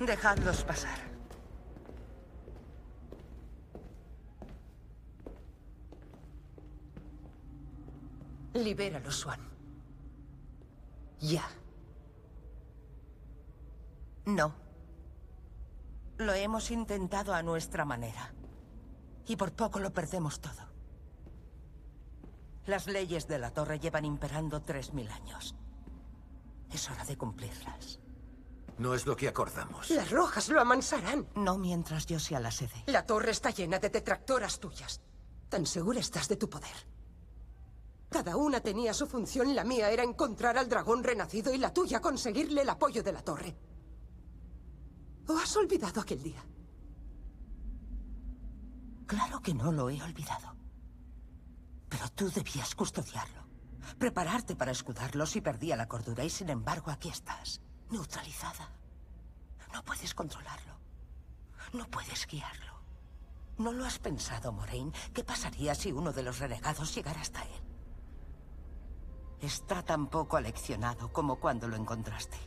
Dejadlos pasar. Libéralos, Swan. Ya. No. Lo hemos intentado a nuestra manera. Y por poco lo perdemos todo. Las leyes de la torre llevan imperando 3.000 años. Es hora de cumplirlas. No es lo que acordamos. Las rojas lo amansarán. No mientras yo sea la sede. La torre está llena de detractoras tuyas. Tan segura estás de tu poder. Cada una tenía su función. La mía era encontrar al dragón renacido y la tuya conseguirle el apoyo de la torre. ¿O has olvidado aquel día? Claro que no lo he olvidado. Pero tú debías custodiarlo. Prepararte para escudarlo si perdía la cordura y sin embargo aquí estás neutralizada. No puedes controlarlo. No puedes guiarlo. ¿No lo has pensado, Moraine? ¿Qué pasaría si uno de los renegados llegara hasta él? Está tan poco aleccionado como cuando lo encontraste.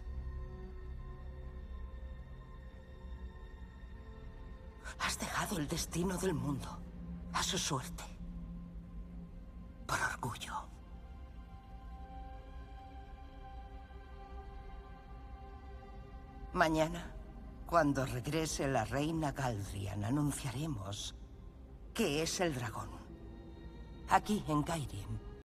Has dejado el destino del mundo a su suerte. Por orgullo. Mañana, cuando regrese la reina Galdrian, anunciaremos que es el dragón. Aquí, en Kairim,